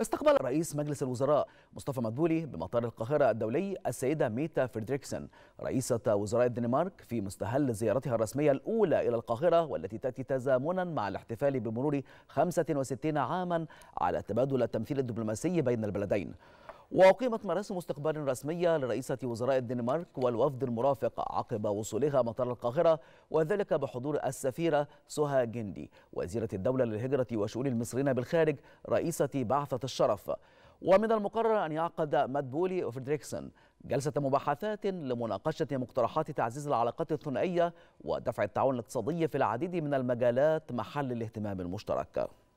استقبل رئيس مجلس الوزراء مصطفى مدبولي بمطار القاهرة الدولي السيدة ميتا فريدريكسن رئيسة وزراء الدنمارك في مستهل زيارتها الرسمية الأولى إلى القاهرة والتي تأتي تزامنا مع الاحتفال بمرور 65 عاما على تبادل التمثيل الدبلوماسي بين البلدين وأقيمت مراسم استقبال رسمية لرئيسة وزراء الدنمارك والوفد المرافق عقب وصولها مطار القاهرة وذلك بحضور السفيرة سوها جندي وزيرة الدولة للهجرة وشؤون المصريين بالخارج رئيسة بعثة الشرف ومن المقرر أن يعقد مدبولي وفريدريكسون جلسة مباحثات لمناقشة مقترحات تعزيز العلاقات الثنائية ودفع التعاون الاقتصادي في العديد من المجالات محل الاهتمام المشترك